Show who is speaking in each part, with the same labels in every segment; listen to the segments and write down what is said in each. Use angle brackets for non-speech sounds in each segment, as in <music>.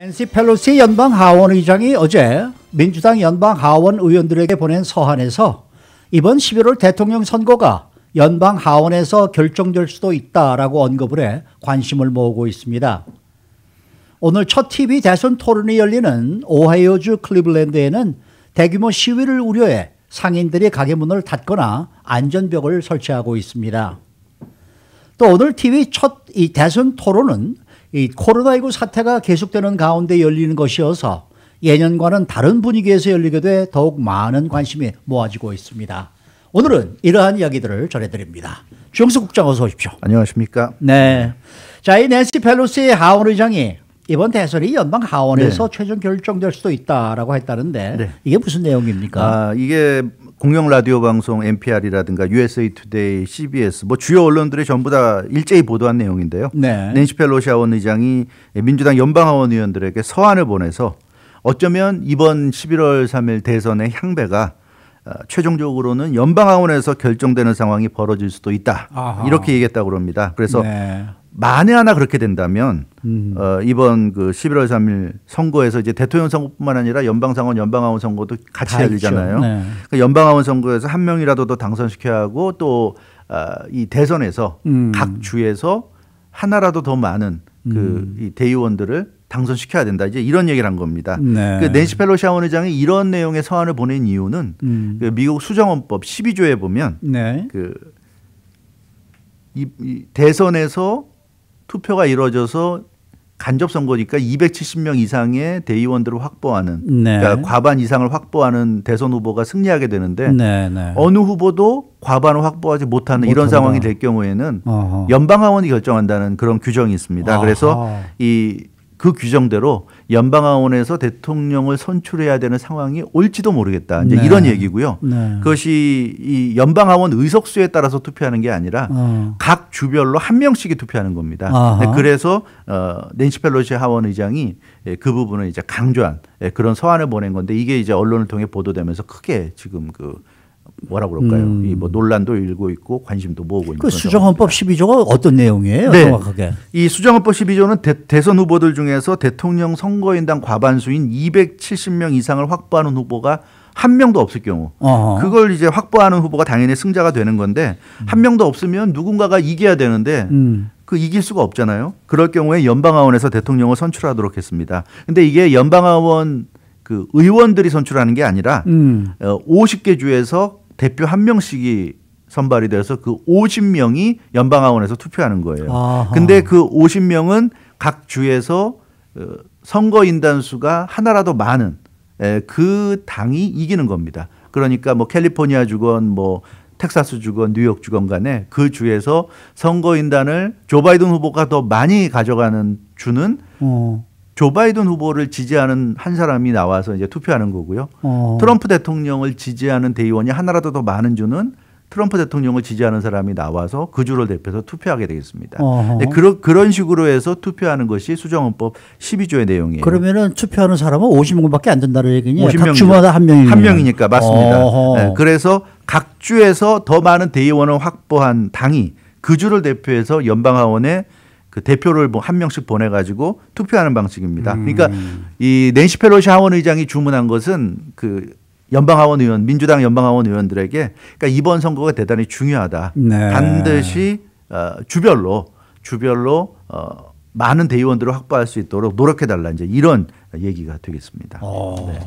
Speaker 1: 낸시 펠로시 연방 하원 의장이 어제 민주당 연방 하원 의원들에게 보낸 서한에서 이번 11월 대통령 선거가 연방 하원에서 결정될 수도 있다라고 언급을 해 관심을 모으고 있습니다. 오늘 첫 TV 대선 토론이 열리는 오하이오주 클리블랜드에는 대규모 시위를 우려해 상인들이 가게 문을 닫거나 안전벽을 설치하고 있습니다. 또 오늘 TV 첫 이 대선 토론은 이 코로나19 사태가 계속되는 가운데 열리는 것이어서 예년과는 다른 분위기에서 열리게 돼 더욱 많은 관심이 모아지고 있습니다. 오늘은 이러한 이야기들을 전해드립니다. 주영수 국장 어서 오십시오.
Speaker 2: 안녕하십니까.
Speaker 1: 네. 자, 이 낸시 펠로시 하원 의장이 이번 대선이 연방 하원에서 네. 최종 결정될 수도 있다라고 했다는데 네. 이게 무슨 내용입니까? 아, 이게
Speaker 2: 공영 라디오 방송 NPR이라든가 USA Today, CBS 뭐 주요 언론들이 전부 다 일제히 보도한 내용인데요. 네. 낸시 펠로시 하원 의장이 민주당 연방 하원 의원들에게 서한을 보내서 어쩌면 이번 11월 3일 대선의 향배가 아, 최종적으로는 연방 하원에서 결정되는 상황이 벌어질 수도 있다. 아하. 이렇게 얘기했다고 합니다. 그래서 네. 만에 하나 그렇게 된다면 음. 어, 이번 그 11월 3일 선거에서 이제 대통령 선거뿐만 아니라 연방상원, 연방하원 선거도 같이 열리잖아요. 네. 그 그러니까 연방하원 선거에서 한 명이라도 더 당선시켜야 하고 또이 아, 어, 대선에서 음. 각 주에서 하나라도 더 많은 그이 음. 대의원들을 당선시켜야 된다. 이제 이런 얘기를 한 겁니다. 네. 그 낸시 펠로시 하원 의장이 이런 내용의 서한을 보낸 이유는 음. 그 미국 수정헌법 12조에 보면 네. 그이 대선에서 투표가 이루어져서 간접 선거니까 270명 이상의 대의원들을 확보하는 네. 그러니까 과반 이상을 확보하는 대선 후보가 승리하게 되는데 네, 네. 어느 후보도 과반을 확보하지 못하는 이런 상황이 될 경우에는 연방 하원이 결정한다는 그런 규정이 있습니다. 아하. 그래서 이 그 규정대로 연방하원에서 대통령을 선출해야 되는 상황이 올지도 모르겠다. 이제 네. 이런 얘기고요. 네. 그것이 이 연방하원 의석수에 따라서 투표하는 게 아니라 어. 각 주별로 한 명씩이 투표하는 겁니다. 아하. 네, 그래서 어 낸시 펠로시 하원 의장이 예, 그 부분을 이제 강조한 예, 그런 서한을 보낸 건데 이게 이제 언론을 통해 보도되면서 크게 지금 그 뭐라 그럴까요? 음. 이뭐 논란도 일고 있고 관심도 모으고 있는 그
Speaker 1: 수정헌법 12조가 어떤 내용이에요?
Speaker 2: 네. 정확하게. 이 수정헌법 12조는 대, 선 후보들 중에서 대통령 선거인당 과반수인 270명 이상을 확보하는 후보가 한 명도 없을 경우 어허. 그걸 이제 확보하는 후보가 당연히 승자가 되는 건데 음. 한 명도 없으면 누군가가 이겨야 되는데 음. 그 이길 수가 없잖아요. 그럴 경우에 연방하원에서 대통령을 선출하도록 했습니다. 근데 이게 연방하원 그 의원들이 선출하는 게 아니라 음. 50개 어, 주에서 대표 한 명씩이 선발이 돼서 그 50명이 연방하원에서 투표하는 거예요.
Speaker 1: 아하. 근데
Speaker 2: 그 50명은 각 주에서 어, 선거 인단 수가 하나라도 많은 예, 그 당이 이기는 겁니다. 그러니까 뭐 캘리포니아 주건 뭐 텍사스 주건 뉴욕 주건 간에 그 주에서 선거 인단을 조 바이든 후보가 더 많이 가져가는 주는 어. 조 바이든 후보를 지지하는 한 사람이 나와서 이제 투표하는 거고요. 어. 트럼프 대통령을 지지하는 대의원이 하나라도 더 많은 주는 트럼프 대통령을 지지하는 사람이 나와서 그 주를 대표해서 투표하게 되겠습니다. 네, 그러, 그런 식으로 해서 투표하는 것이 수정헌법 12조의 내용이에요.
Speaker 1: 그러면 투표하는 사람은 50명밖에 안 된다는 얘기니 50명 각 주마다 한 명이니까. 한 명이니까 맞습니다. 네,
Speaker 2: 그래서 각 주에서 더 많은 대의원을 확보한 당이 그 주를 대표해서 연방하원에 그 대표를 뭐 한 명씩 보내가지고 투표하는 방식입니다. 음. 그러니까 이 낸시 펠로시 하원 의장이 주문한 것은 그 연방 하원 의원 민주당 연방 하원 의원들에게 그러니까 이번 선거가 대단히 중요하다. 네. 반드시 어, 주별로 주별로 어, 많은 대의원들을 확보할 수 있도록 노력해 달라 이제 이런 얘기가 되겠습니다. 어, 네.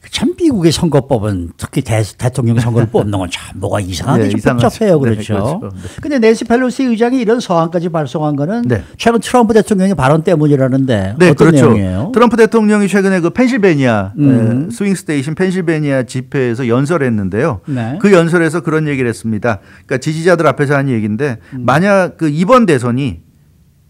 Speaker 1: 그 참 미국의 선거법은 특히 대, 통령 선거를 <laughs> 뽑는 건참 뭐가 이상하게 네, 복잡해요. 네, 그렇죠? 그렇죠. 네, 그렇죠. 네. 근시 펠로시 의장이 이런 서한까지 발송한 거는 네. 최근 트럼프 대통령의 발언 때문이라는데 네, 어떤 그렇죠. 내용이에요?
Speaker 2: 트럼프 대통령이 최근에 그 펜실베니아 음. 네, 스윙 스테이션 펜실베니아 집회에서 연설했는데요. 그 연설에서 그런 얘기를 했습니다. 그러니까 지지자들 앞에서 한 얘기인데 음. 만약 그 이번 대선이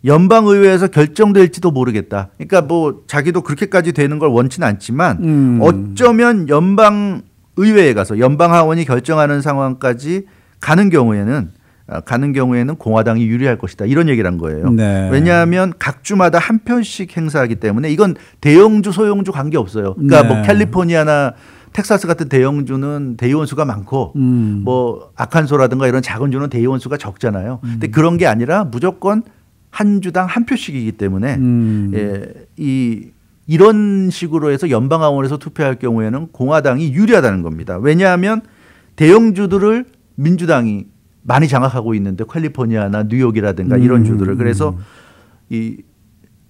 Speaker 2: 연방의회에서 결정될지도 모르겠다. 그러니까 뭐 자기도 그렇게까지 되는 걸 원치는 않지만 음. 어쩌면 연방의회에 가서 연방하원이 결정하는 상황까지 가는 경우에는 아, 가는 경우에는 공화당이 유리할 것이다 이런 얘기를 한 거예요. 네. 왜냐하면 각 주마다 한 편씩 행사하기 때문에 이건 대형주 소형주 관계 없어요. 그러니까 네. 뭐 캘리포니아나 텍사스 같은 대형주는 대의원 수가 많고 음. 뭐 아칸소라든가 이런 작은 주는 대의원 수가 적잖아요. 음. 근데 그런 게 아니라 무조건 한 주당 한 표씩이기 때문에 음. 예, 이 이런 식으로 해서 연방하원에서 투표할 경우에는 공화당이 유리하다는 겁니다. 왜냐하면 대형주들을 민주당이 많이 장악하고 있는데 캘리포니아나 뉴욕이라든가 음. 이런 주들을 그래서 음. 이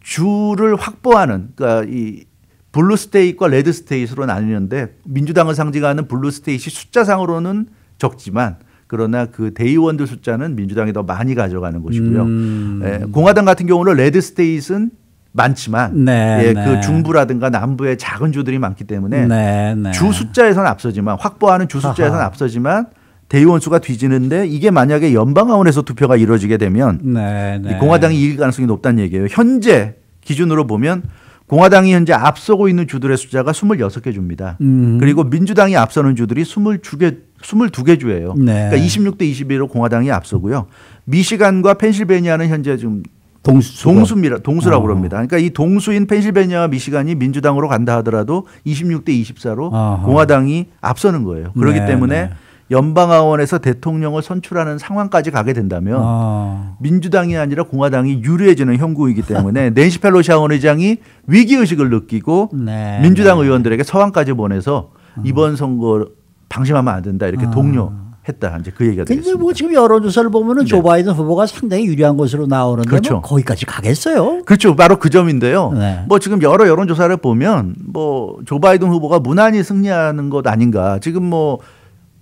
Speaker 2: 주를 확보하는 그러니까 이 블루 스테이트와 레드 스테이트로 나뉘는데 민주당을 상징하는 블루 스테이트 숫자상으로는 적지만 그러나 그 대의원들 숫자는 민주당이 더 많이 가져가는 것이고요. 음. 예, 공화당 같은 경우는 레드 스테이트는 많지만 네, 예, 네. 그 중부라든가 남부에 작은 주들이 많기 때문에 네, 네. 주 숫자에서는 앞서지만 확보하는 주 숫자에서는 앞서지만 대의원 수가 뒤지는데 이게 만약에 연방 하원에서 투표가 이루어지게 되면
Speaker 1: 네, 네. 이 공화당이
Speaker 2: 이길 가능성이 높다는 얘기예요. 현재 기준으로 보면 공화당이 현재 앞서고 있는 주들의 숫자가 26개 줍니다 음. 그리고 민주당이 앞서는 주들이 22개 22개 주예요. 네. 그러니까 26대 21로 공화당이 앞서고요. 미시간과 펜실베니아는 현재 지금 동수 동수입니다. 동수라고 어. 그럽니다. 그러니까 이 동수인 펜실베니아와 미시간이 민주당으로 간다 하더라도 26대 24로 어 공화당이 앞서는 거예요. 그렇기 네, 때문에 네. 연방 하원에서 대통령을 선출하는 상황까지 가게 된다면 어. 민주당이 아니라 공화당이 유리해지는 형국이기 때문에 <laughs> 낸시 펠로시 하원 의장이 위기 의식을 느끼고 네, 민주당 네. 의원들에게 서한까지 보내서 이번 선거 방심하면 안 된다 이렇게 아. 동료. 했다 이제 그 얘기가 되겠습니다.
Speaker 1: 근데 뭐 지금 여론조사를 보면은 네. 조 바이든 후보가 상당히 유리한 것으로 나오는데 뭐 그렇죠. 뭐 거기까지 가겠어요?
Speaker 2: 그렇죠. 바로 그 점인데요. 네.
Speaker 1: 뭐 지금 여러
Speaker 2: 여론조사를 보면 뭐조 바이든 후보가 무난히 승리하는 것 아닌가. 지금 뭐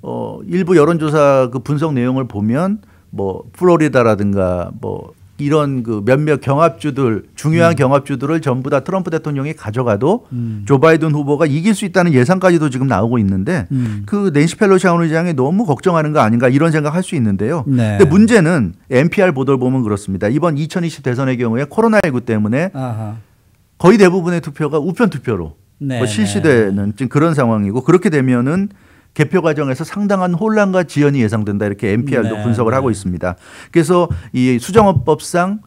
Speaker 2: 어, 일부 여론조사 그 분석 내용을 보면 뭐 플로리다라든가 뭐 이런 그 몇몇 경합주들 중요한 음. 경합주들을 전부 다 트럼프 대통령이 가져가도 음. 조 바이든 후보가 이길 수 있다는 예상까지도 지금 나오고 있는데 음. 그 낸시 펠로시 하원의장이 너무 걱정하는 거 아닌가 이런 생각할 수 있는데요. 네. 근데 문제는 NPR 보도를 보면 그렇습니다. 이번 2020 대선의 경우에 코로나19 때문에 아하. 거의 대부분의 투표가 우편 투표로 네. 뭐 네. 실시되는 지금 그런 상황이고 그렇게 되면은 개표 과정에서 상당한 혼란과 지연이 예상된다 이렇게 NPR도 네. 분석을 하고 있습니다. 그래서 이 수정헌법상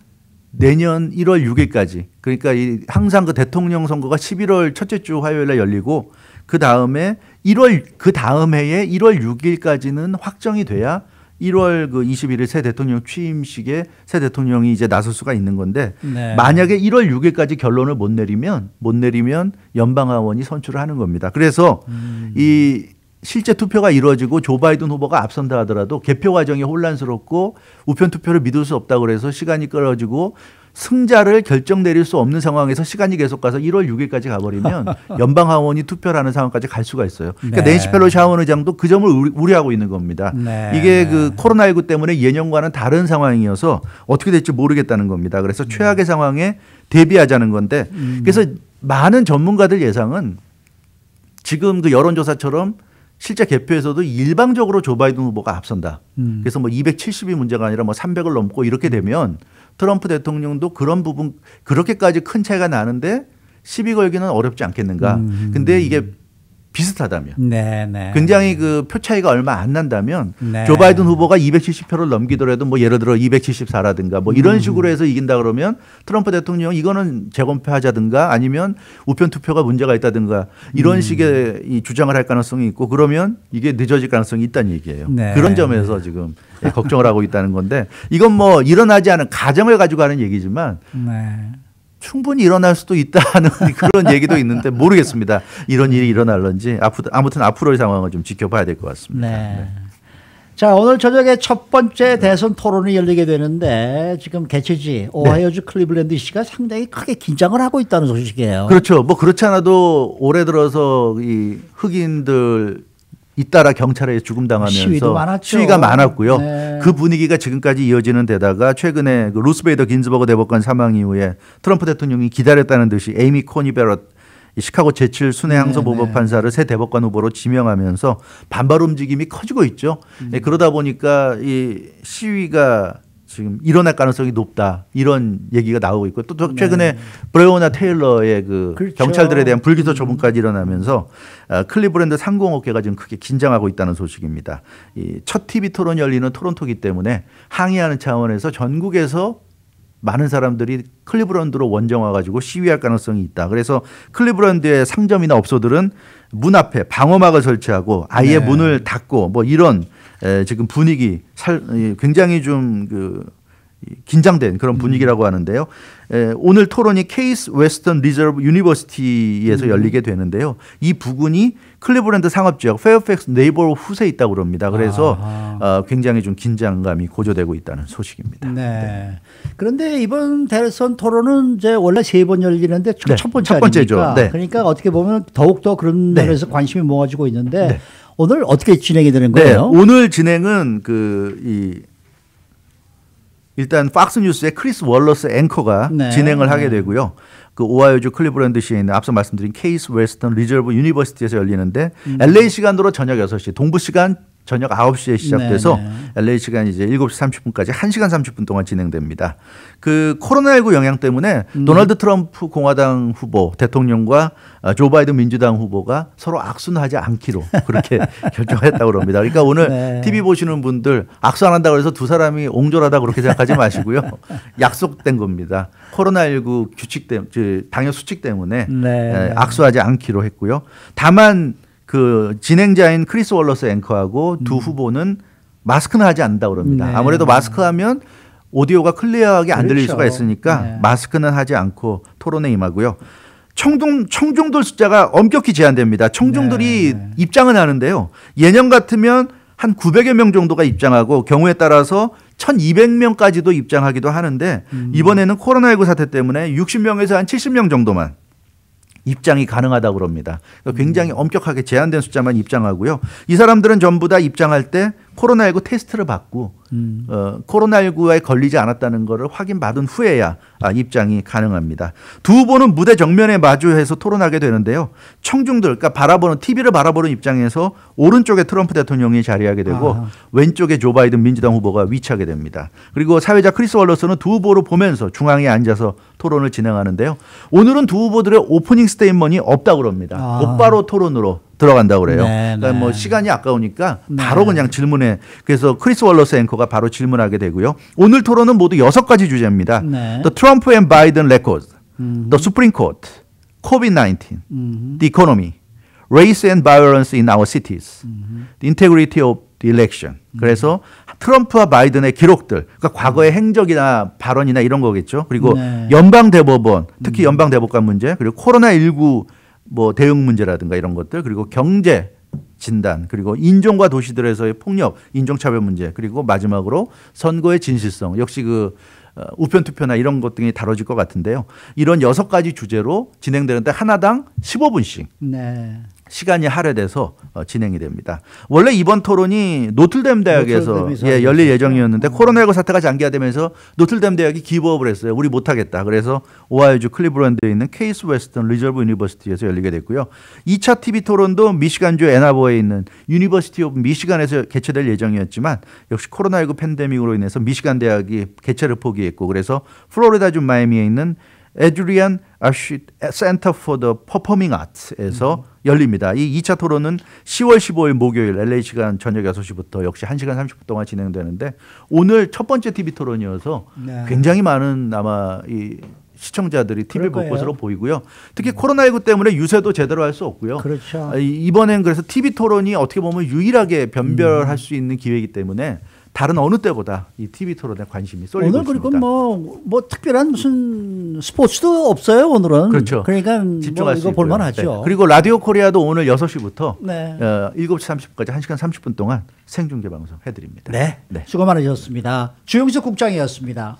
Speaker 2: 내년 1월 6일까지 그러니까 이 항상 그 대통령 선거가 11월 첫째 주 화요일에 열리고 그 다음에 1월 그 다음 해에 1월 6일까지는 확정이 돼야 1월 그 21일 새 대통령 취임식에 새 대통령이 이제 나설 수가 있는 건데 네. 만약에 1월 6일까지 결론을 못 내리면 못 내리면 연방 하원이 선출을 하는 겁니다. 그래서 음. 이 실제 투표가 이루어지고 조 바이든 후보가 앞선다 하더라도 개표 과정이 혼란스럽고 우편 투표를 믿을 수 없다고 그래서 시간이 끌어지고 승자를 결정 내릴 수 없는 상황에서 시간이 계속 가서 1월 6일까지 가버리면 <laughs> 연방 하원이 투표를 하는 상황까지 갈 수가 있어요. 그러니까 네. 낸시 펠로시 하원 의장도 그 점을 우려 하고 있는 겁니다. 네. 이게 네. 그 코로나19 때문에 예년과는 다른 상황이어서 어떻게 될지 모르겠다는 겁니다. 그래서 최악의 네. 상황에 대비하자는 건데 음. 그래서 많은 전문가들 예상은 지금 그 여론조사처럼 실제 개표에서도 일방적으로 조 바이든 후보가 앞선다. 음. 그래서 뭐 270이 문제가 아니라 뭐 300을 넘고 이렇게 되면 트럼프 대통령도 그런 부분 그렇게까지 큰 차이가 나는데 시비 걸기는 어렵지 않겠는가. 음. 근데 이게 비슷하다면
Speaker 1: 네네. 네.
Speaker 2: 굉장히 그 표 차이가 얼마 안 난다면 네. 조 바이든 후보가 270표를 넘기더라도 뭐 예를 들어 274라든가 뭐 이런 음. 식으로 해서 이긴다 그러면 트럼프 대통령 이거는 재검표하자든가 아니면 우편 투표가 문제가 있다든가 이런 음. 식의 이 주장을 할 가능성이 있고 그러면 이게 늦어질 가능성이 있다는 얘기예요. 네. 그런 점에서 지금 예, 걱정을 하고 있다는 건데 이건 뭐 일어나지 않은 가정을 가지고 하는 얘기지만 네. 충분히 일어날 수도 있다는 <laughs> 그런 얘기도 있는데 모르겠습니다. 이런 일이 일어날런지 아무튼 앞으로의 상황을 좀 지켜봐야 될 것
Speaker 1: 같습니다. 네. 네. 자 오늘 저녁에 첫 번째 대선 토론이 열리게 되는데 지금 개최지 네. 오하이오주 네. 클리블랜드 시가 상당히 크게 긴장을 하고 있다는 소식이에요. 그렇죠.
Speaker 2: 뭐 그렇지 않아도 올해 들어서 이 흑인들 잇따라 경찰에 죽음당하면서 시위가 많았고요. 네. 그 분위기가 지금까지 이어지는 데다가 최근에 그 루스베이더 긴즈버그 대법관 사망 이후에 트럼프 대통령이 기다렸다는 듯이 에이미 코니베럿 시카고 제7 순회항소 네, 네. 보법판사를 새 대법관 후보로 지명하면서 반발 움직임이 커지고 있죠. 음. 네, 그러다 보니까 이 시위가 지금 일어날 가능성이 높다 이런 얘기가 나오고 있고 또, 네. 최근에 네. 브레오나 테일러의 그 그렇죠. 경찰들에 대한 불기소 처분까지 음. 일어나면서 아, 클리브랜드 상공업계가 지금 크게 긴장하고 있다는 소식입니다. 이첫 TV 토론 열리는 토론토기 때문에 항의하는 차원에서 전국에서 많은 사람들이 클리브랜드로 원정 와가지고 시위할 가능성이 있다. 그래서 클리브랜드의 상점이나 업소들은 문 앞에 방어막을 설치하고 아예 네. 문을 닫고 뭐 이런 지금 분위기 살, 굉장히 좀그 긴장된 그런 분위기라고 음. 하는데요. 오늘 토론이 케이스 웨스턴 리저브 유니버시티에서 음. 열리게 되는데요. 이 부근이 클리브랜드 상업지역 페어팩스 네이버 후세에 있다고 그럽니다. 그래서 아. 어, 굉장히 좀 긴장감이 고조되고 있다는 소식입니다.
Speaker 1: 네. 네. 그런데 이번 대선 토론은 이제 원래 세 번 열리는데 네. 첫 번째 첫 번째죠. 네. 그러니까 어떻게 보면 더욱 더 그런 네. 면에서 관심이 모아지고 있는데 네. 오늘 어떻게 진행이 되는 네, 거예요?
Speaker 2: 오늘 진행은 그이 일단 팍스 뉴스의 크리스 월러스 앵커가 네. 진행을 하게 되고요. 그 오하이오주 클리브랜드 시에 있는 앞서 말씀드린 케이스 웨스턴 리저브 유니버시티에서 열리는데 음. LA 시간으로 저녁 6시, 동부 시간 저녁 9시에 시작돼서 네네. LA 네. 시간 이제 7시 30분까지 1시간 30분 동안 진행됩니다. 그 코로나19 영향 때문에 네. 도널드 트럼프 공화당 후보 대통령과 아, 조 바이든 민주당 후보가 서로 악수하지 않기로 그렇게 <laughs> 결정했다고 그니다 그러니까 오늘 네. TV 보시는 분들 악수 안 한다고 해서 두 사람이 옹졸하다 그렇게 생각하지 마시고요. <laughs> 약속된 겁니다. 코로나19 규칙 때문에 그 당역 수칙 때문에 네. 예, 악수하지 않기로 했고요. 다만 그 진행자인 크리스 월러스 앵커하고 두 음. 후보는 마스크는 하지 않는다 그럽니다. 네. 아무래도 마스크하면 오디오가 클리어하게 안 그렇죠. 들릴 수가 있으니까 네. 마스크는 하지 않고 토론에 임하고요. 청중 청중들 숫자가 엄격히 제한됩니다. 청중들이 네, 네. 입장은 하는데요. 예년 같으면 한 900여 명 정도가 입장하고 경우에 따라서 1,200명까지도 입장하기도 하는데 음. 이번에는 코로나19 사태 때문에 60명에서 한 70명 정도만 입장이 가능하다고 그럽니다. 그러니까 굉장히 음. 엄격하게 제한된 숫자만 입장하고요. 이 사람들은 전부 다 입장할 때 코로나19 테스트를 받고 음. 어, 코로나19에 걸리지 않았다는 것을 확인받은 후에야 아, 입장이 가능합니다. 두 후보는 무대 정면에 마주해서 토론하게 되는데요. 청중들, 그러니까 바라보는 TV를 바라보는 입장에서 오른쪽에 트럼프 대통령이 자리하게 되고 아. 왼쪽에 조 바이든 민주당 후보가 위치하게 됩니다. 그리고 사회자 크리스 월러스는 두 후보를 보면서 중앙에 앉아서 토론을 진행하는데요. 오늘은 두 후보들의 오프닝 스테이먼이 없다고 합니다. 아. 곧바로 토론으로 들어간다 그래요. 네, 그러니까 뭐 네. 시간이 아까우니까 네. 바로 그냥 질문에 그래서 크리스 월러스 앵커가 바로 질문하게 되고요. 오늘 토론은 모두 여섯 가지 주제입니다. 네. The Trump and Biden record, 음흠. the Supreme Court, COVID-19, 음흠. the economy, race and violence in our cities, 음흠. the integrity of the election. 음. 그래서 트럼프와 바이든의 기록들, 그러니까 과거의 음. 행적이나 발언이나 이런 거겠죠. 그리고 네. 연방 대법원, 특히 음. 연방 대법관 문제, 그리고 코로나 19뭐 대응 문제라든가 이런 것들 그리고 경제 진단 그리고 인종과 도시들에서의 폭력 인종차별 문제 그리고 마지막으로 선거의 진실성 역시 그 어, 우편 투표나 이런 것 등이 다뤄질 것 같은데요. 이런 여섯 가지 주제로 진행되는데 하나당 15분씩
Speaker 1: 네.
Speaker 2: 시간이 할애돼서 어, 진행이 됩니다. 원래 이번 토론이 노틀댐 대학에서 예, 열릴 예정이었는데 음. 코로나19 사태가 장기화되면서 노틀댐 대학이 기부업을 했어요. 우리 못하겠다. 그래서 오하이주 클리브랜드에 있는 케이스 웨스턴 리저브 유니버시티에서 열리게 됐고요. 2차 TV 토론도 미시간주 애나버에 있는 유니버시티 오브 미시간에서 개최될 예정이었지만 역시 코로나19 팬데믹으로 인해서 미시간 대학이 개최를 포기했고 그래서 플로리다주 마이미에 있는 에드리안 아쉬 센터 포 더 퍼포밍 아트에서 음. 열립니다. 이 2차 토론은 10월 15일 목요일 LA 시간 저녁 6시부터 역시 1시간 30분 동안 진행되는데 오늘 첫 번째 TV 토론이어서 네. 굉장히 많은 아마 이 시청자들이 TV 볼 것으로 보이고요. 특히 음. 코로나19 때문에 유세도 제대로 할 수 없고요. 그렇죠. 아, 이번엔 그래서 TV 토론이 어떻게 보면 유일하게 변별할 음. 수 있는 기회이기 때문에 다른 어느 때보다 이 TV 토론에 관심이 쏠리고 오늘 그리고
Speaker 1: 있습니다. 뭐, 뭐 특별한 무슨 스포츠도 없어요 오늘은. 그렇죠. 그러니까 뭐 집중할 뭐 이거 볼만하죠. 네.
Speaker 2: 그리고 라디오 코리아도 오늘 6시부터 네. 어, 7시 30분까지 1시간 30분
Speaker 1: 동안 생중계 방송 해드립니다. 네. 네. 수고 많으셨습니다. 주영석 국장이었습니다.